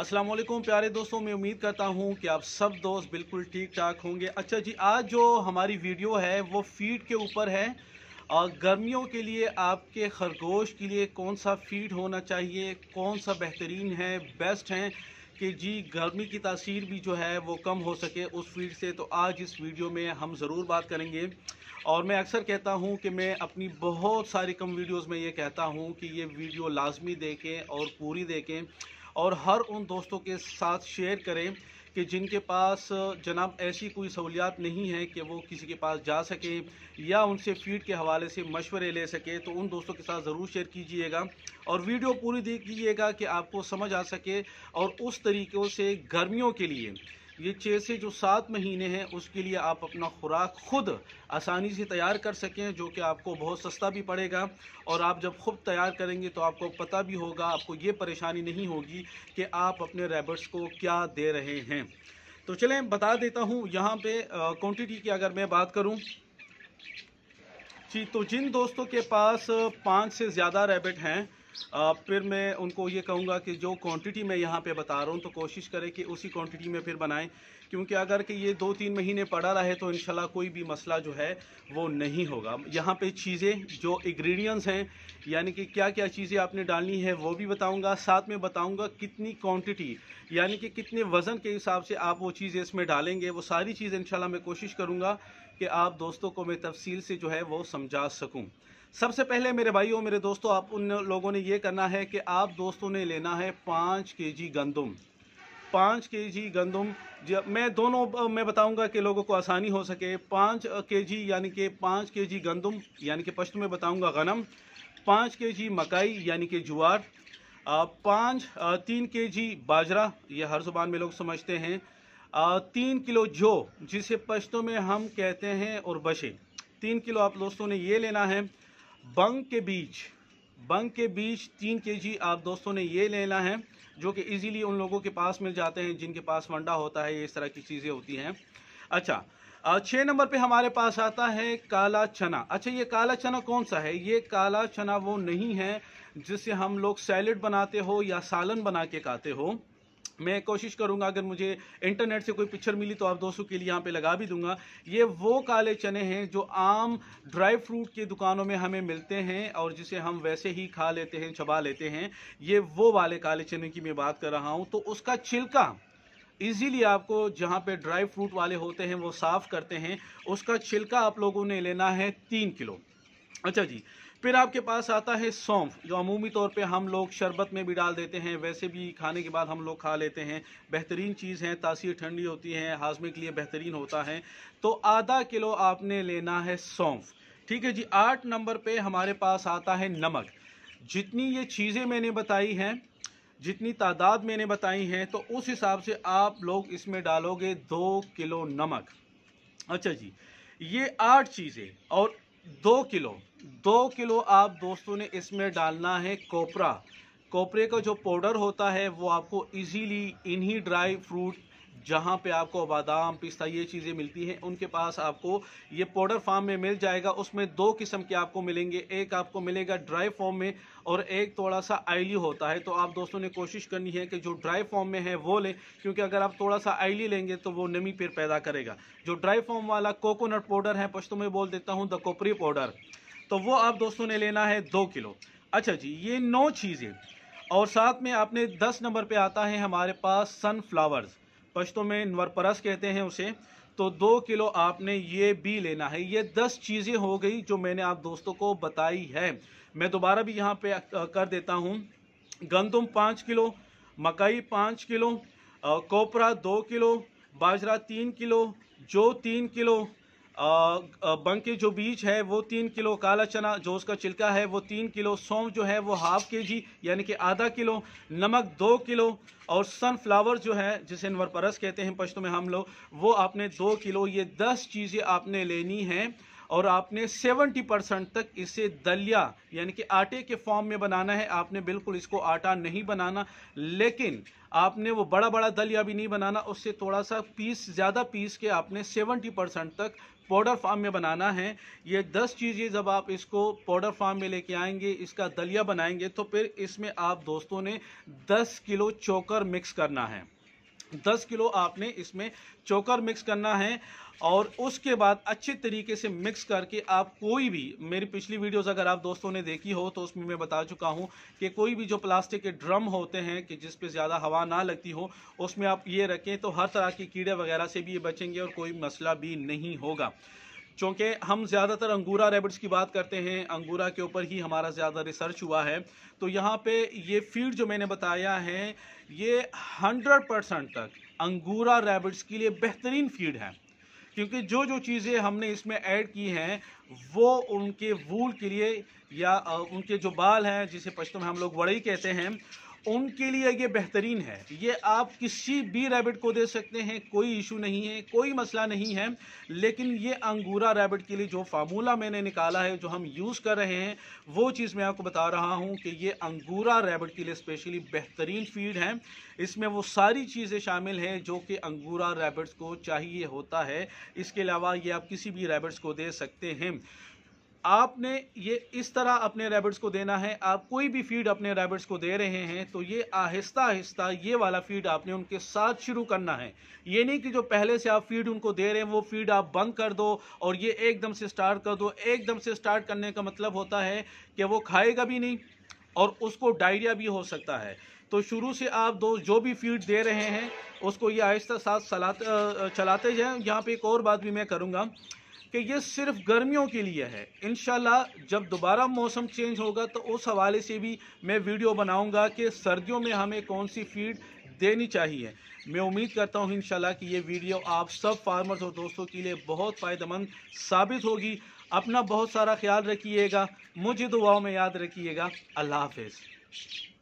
अस्सलाम वालेकुम प्यारे दोस्तों मैं उम्मीद करता हूँ कि आप सब दोस्त बिल्कुल ठीक ठाक होंगे अच्छा जी आज जो हमारी वीडियो है वो फीड के ऊपर है और गर्मियों के लिए आपके खरगोश के लिए कौन सा फीड होना चाहिए कौन सा बेहतरीन है बेस्ट है कि जी गर्मी की तासीर भी जो है वो कम हो सके उस फीड से तो आज इस वीडियो में हम ज़रूर बात करेंगे और मैं अक्सर कहता हूँ कि मैं अपनी बहुत सारी कम वीडियोस में ये कहता हूँ कि ये वीडियो लाजमी देखें और पूरी देखें और हर उन दोस्तों के साथ शेयर करें कि जिनके पास जनाब ऐसी कोई सहूलियात नहीं है कि वो किसी के पास जा सकें या उनसे फीड के हवाले से मशवरे ले सके तो उन दोस्तों के साथ ज़रूर शेयर कीजिएगा और वीडियो पूरी देख लीजिएगा कि आपको समझ आ सके और उस तरीक़ों से गर्मियों के लिए ये छः से जो सात महीने हैं उसके लिए आप अपना खुराक ख़ुद आसानी से तैयार कर सकें जो कि आपको बहुत सस्ता भी पड़ेगा और आप जब खुद तैयार करेंगे तो आपको पता भी होगा आपको ये परेशानी नहीं होगी कि आप अपने रेबर्ट्स को क्या दे रहे हैं तो चलें बता देता हूँ यहाँ पे क्वांटिटी की अगर मैं बात करूँ जी तो जिन दोस्तों के पास पाँच से ज़्यादा रेबिट हैं फिर मैं उनको ये कहूँगा कि जो क्वांटिटी मैं यहाँ पे बता रहा हूँ तो कोशिश करें कि उसी क्वांटिटी में फिर बनाएं क्योंकि अगर कि ये दो तीन महीने पड़ा रहे तो इन कोई भी मसला जो है वो नहीं होगा यहाँ पे चीज़ें जो इग्रीडियंट्स हैं यानी कि क्या क्या चीज़ें आपने डालनी है वो भी बताऊँगा साथ में बताऊँगा कितनी क्वान्टिटी यानी कि कितने वज़न के हिसाब से आप वो चीज़ें इसमें डालेंगे वो सारी चीज़ें इन मैं कोशिश करूँगा कि आप दोस्तों को मैं तफसील से जो है वो समझा सकूँ सबसे पहले मेरे भाइयों मेरे दोस्तों आप उन लोगों ने ये करना है कि आप दोस्तों ने लेना है पाँच के जी गंदम पाँच के जी गंदम मैं दोनों मैं बताऊंगा कि लोगों को आसानी हो सके पाँच के जी यानी कि पाँच के जी गंदम यानी कि पश्चिम में बताऊंगा गनम पाँच के जी मकई यानी कि जुआर पाँच तीन के जी बाजरा ये हर जुबान में लोग समझते हैं तीन किलो जो जिसे पश्तों में हम कहते हैं और बशे तीन किलो आप दोस्तों ने ये लेना है बंग के बीज बंग के बीज तीन के जी आप दोस्तों ने ये लेना है जो कि इजीली उन लोगों के पास मिल जाते हैं जिनके पास वंडा होता है ये इस तरह की चीज़ें होती हैं अच्छा छः नंबर पे हमारे पास आता है काला चना अच्छा ये काला चना कौन सा है ये काला चना वो नहीं है जिसे हम लोग सैलड बनाते हो या सालन बना के खाते हो मैं कोशिश करूंगा अगर मुझे इंटरनेट से कोई पिक्चर मिली तो आप दोस्तों के लिए यहाँ पे लगा भी दूंगा ये वो काले चने हैं जो आम ड्राई फ्रूट की दुकानों में हमें मिलते हैं और जिसे हम वैसे ही खा लेते हैं चबा लेते हैं ये वो वाले काले चने की मैं बात कर रहा हूँ तो उसका छिलका इजीली आपको जहाँ पे ड्राई फ्रूट वाले होते हैं वो साफ़ करते हैं उसका छिलका आप लोगों ने लेना है तीन किलो अच्छा जी फिर आपके पास आता है सौंफ जो अमूमी तौर पे हम लोग शरबत में भी डाल देते हैं वैसे भी खाने के बाद हम लोग खा लेते हैं बेहतरीन चीज़ है तासीर ठंडी होती है हाजमे के लिए बेहतरीन होता है तो आधा किलो आपने लेना है सौंफ ठीक है जी आठ नंबर पे हमारे पास आता है नमक जितनी ये चीज़ें मैंने बताई हैं जितनी तादाद मैंने बताई हैं तो उस हिसाब से आप लोग इसमें डालोगे दो किलो नमक अच्छा जी ये आठ चीज़ें और दो किलो दो किलो आप दोस्तों ने इसमें डालना है कोपरा कोपरे का जो पाउडर होता है वो आपको इजीली इन्हीं ड्राई फ्रूट जहाँ पे आपको बादाम पिस्ता ये चीज़ें मिलती हैं उनके पास आपको ये पाउडर फार्म में मिल जाएगा उसमें दो किस्म के आपको मिलेंगे एक आपको मिलेगा ड्राई फॉर्म में और एक थोड़ा सा आयली होता है तो आप दोस्तों ने कोशिश करनी है कि जो ड्राई फॉर्म में है वो लें क्योंकि अगर आप थोड़ा सा आयली लेंगे तो वो नमी फिर पैदा करेगा जो ड्राई फॉर्म वाला कोकोनट पाउडर है पश्चो में बोल देता हूँ द कोपरी पाउडर तो वो आप दोस्तों ने लेना है दो किलो अच्छा जी ये नौ चीज़ें और साथ में आपने दस नंबर पर आता है हमारे पास सनफ्लावर्स पश्तों में नवर कहते हैं उसे तो दो किलो आपने ये भी लेना है ये दस चीज़ें हो गई जो मैंने आप दोस्तों को बताई है मैं दोबारा भी यहाँ पे कर देता हूँ गंदुम पाँच किलो मकई पाँच किलो कोपरा दो किलो बाजरा तीन किलो जो तीन किलो बंक के जो बीज है वो तीन किलो काला चना जो उसका छिलका है वो तीन किलो सौंफ जो है वो हाफ के जी यानी कि आधा किलो नमक दो किलो और सनफ्लावर जो है जिसे इनवर परस कहते हैं पश्तो में हम लोग वो आपने दो किलो ये दस चीज़ें आपने लेनी हैं और आपने 70 परसेंट तक इसे दलिया यानी कि आटे के फॉर्म में बनाना है आपने बिल्कुल इसको आटा नहीं बनाना लेकिन आपने वो बड़ा बड़ा दलिया भी नहीं बनाना उससे थोड़ा सा पीस ज़्यादा पीस के आपने 70 परसेंट तक पाउडर फार्म में बनाना है ये दस चीज़ें जब आप इसको पाउडर फार्म में लेके आएंगे इसका दलिया बनाएंगे तो फिर इसमें आप दोस्तों ने दस किलो चोकर मिक्स करना है दस किलो आपने इसमें चोकर मिक्स करना है और उसके बाद अच्छे तरीके से मिक्स करके आप कोई भी मेरी पिछली वीडियोस अगर आप दोस्तों ने देखी हो तो उसमें मैं बता चुका हूं कि कोई भी जो प्लास्टिक के ड्रम होते हैं कि जिस पे ज़्यादा हवा ना लगती हो उसमें आप ये रखें तो हर तरह के कीड़े वगैरह से भी ये बचेंगे और कोई मसला भी नहीं होगा चूँकि हम ज़्यादातर अंगूरा रेबिट्स की बात करते हैं अंगूरा के ऊपर ही हमारा ज़्यादा रिसर्च हुआ है तो यहाँ पे ये फीड जो मैंने बताया है ये 100 परसेंट तक अंगूरा रेबिट्स के लिए बेहतरीन फीड है क्योंकि जो जो चीज़ें हमने इसमें ऐड की हैं वो उनके वूल के लिए या उनके जो बाल हैं जिसे पश्चिम में हम लोग वड़ई कहते हैं उनके लिए ये बेहतरीन है ये आप किसी भी रैबिट को दे सकते हैं कोई इशू नहीं है कोई मसला नहीं है लेकिन ये अंगूरा रैबिट के लिए जो फार्मूला मैंने निकाला है जो हम यूज़ कर रहे हैं वो चीज़ मैं आपको बता रहा हूँ कि ये अंगूरा रैबिट के लिए स्पेशली बेहतरीन फीड है इसमें वो सारी चीज़ें शामिल हैं जो कि अंगूरा रैबिट्स को चाहिए होता है इसके अलावा ये आप किसी भी रैबिट्स को दे सकते हैं आपने ये इस तरह अपने रैबिट्स को देना है आप कोई भी फीड अपने रैबिट्स को दे रहे हैं तो ये आहिस्ता आहिस्ता ये वाला फीड आपने उनके साथ शुरू करना है ये नहीं कि जो पहले से आप फीड उनको दे रहे हैं वो फीड आप बंद कर दो और ये एकदम से स्टार्ट कर दो एकदम से स्टार्ट करने का मतलब होता है कि वो खाएगा भी नहीं और उसको डायरिया भी हो सकता है तो शुरू से आप दो जो भी फीड दे रहे हैं उसको ये आहिस्ता साथ चलाते जाएँ यहाँ पर एक और बात भी मैं करूँगा कि ये सिर्फ गर्मियों के लिए है इन जब दोबारा मौसम चेंज होगा तो उस हवाले से भी मैं वीडियो बनाऊंगा कि सर्दियों में हमें कौन सी फीड देनी चाहिए मैं उम्मीद करता हूँ इन कि ये वीडियो आप सब फार्मर्स और दोस्तों के लिए बहुत फ़ायदेमंद साबित होगी अपना बहुत सारा ख्याल रखिएगा मुझे दुआओं में याद रखिएगा अल्लाह हाफ